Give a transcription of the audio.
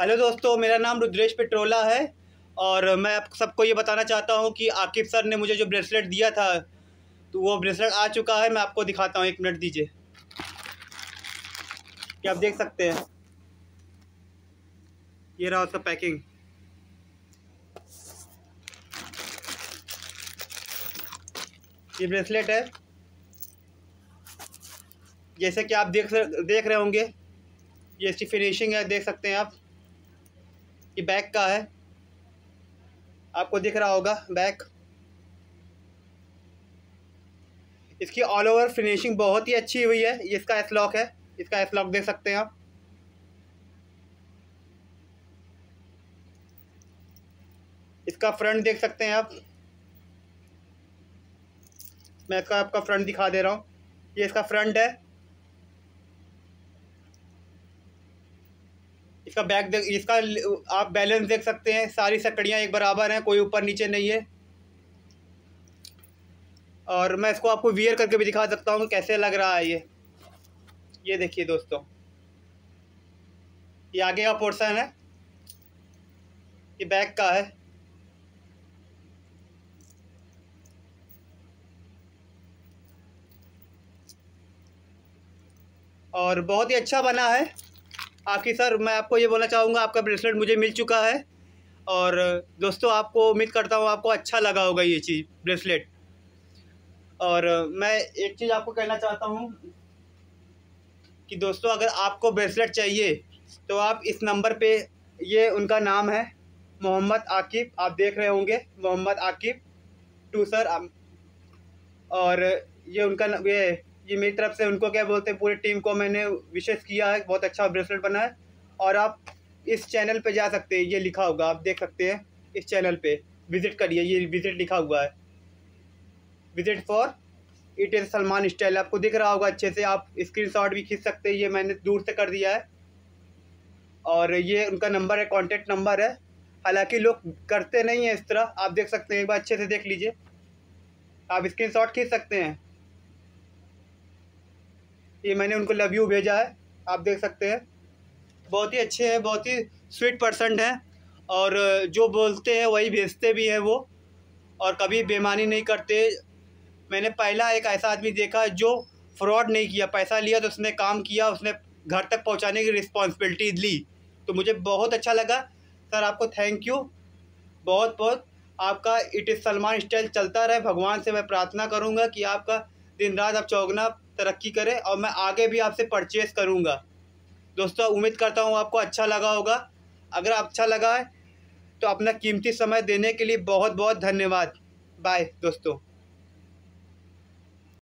hello दोस्तों मेरा नाम रुद्रेश पेट्रोला है और मैं आप सबको ये बताना चाहता हूँ कि आकिब सर ने मुझे जो ब्रेसलेट दिया था तो वो ब्रेसलेट आ चुका है मैं आपको दिखाता हूँ एक मिनट दीजिए कि आप देख सकते हैं ये रहा उसका पैकिंग ये ब्रेसलेट है जैसे कि आप देख देख रहे होंगे ये इसकी फिनिशिंग है देख सकते हैं आप ये बैक का है आपको दिख रहा होगा बैक इसकी ऑल ओवर फिनिशिंग बहुत ही अच्छी हुई है ये इसका एसलॉक है इसका एसलॉक देख सकते हैं आप इसका फ्रंट देख सकते हैं आप मैं इसका आपका फ्रंट दिखा दे रहा हूँ ये इसका फ्रंट है इसका बैक देख इसका आप बैलेंस देख सकते हैं सारी सकड़ियाँ एक बराबर हैं कोई ऊपर नीचे नहीं है और मैं इसको आपको वियर करके भी दिखा सकता हूँ कैसे लग रहा है ये ये देखिए दोस्तों ये आगे का पोर्शन है ये बैक का है और बहुत ही अच्छा बना है आखिर सर मैं आपको ये बोलना चाहूँगा आपका ब्रेसलेट मुझे मिल चुका है और दोस्तों आपको उम्मीद करता हूँ आपको अच्छा लगा होगा ये चीज़ ब्रेसलेट और मैं एक चीज़ आपको कहना चाहता हूँ कि दोस्तों अगर आपको ब्रेसलेट चाहिए तो आप इस नंबर पे ये उनका नाम है मोहम्मद आकिब आप देख रहे होंगे मोहम्मद आकिब टू सर और ये उनका ये ये मेरी तरफ से उनको क्या बोलते हैं पूरी टीम को मैंने विशेष किया है बहुत अच्छा ब्रेसलेट बना है और आप इस चैनल पे जा सकते हैं ये लिखा होगा आप देख सकते हैं इस चैनल पे विज़िट करिए ये विज़िट लिखा हुआ है visit for it is Salman style आपको दिख रहा होगा अच्छे से आप स्क्रीन भी खींच सकते हैं ये मैंने दूर से कर दिया है और ये उनका नंबर है कॉन्टेक्ट नंबर है हालांकि लोग करते नहीं हैं इस तरह आप देख सकते हैं एक बार अच्छे से देख लीजिए आप स्क्रीन शॉट खींच सकते हैं ये मैंने उनको लव यू भेजा है आप देख सकते हैं बहुत ही अच्छे हैं बहुत ही स्वीट पर्सन हैं और जो बोलते हैं वही भेजते भी हैं वो और कभी बेमानी नहीं करते मैंने पहला एक ऐसा आदमी देखा जो फ्रॉड नहीं किया पैसा लिया तो उसने काम किया उसने घर तक पहुंचाने की रिस्पॉन्सिबिलिटी ली तो मुझे बहुत अच्छा लगा सर आपको थैंक यू बहुत बहुत आपका इट इज़ सलमान स्टाइल चलता रहे भगवान से मैं प्रार्थना करूंगा कि आपका दिन रात आप चौगना तरक्की करें और मैं आगे भी आपसे परचेज़ करूँगा दोस्तों उम्मीद करता हूँ आपको अच्छा लगा होगा अगर अच्छा लगा है तो अपना कीमती समय देने के लिए बहुत बहुत धन्यवाद बाय दोस्तों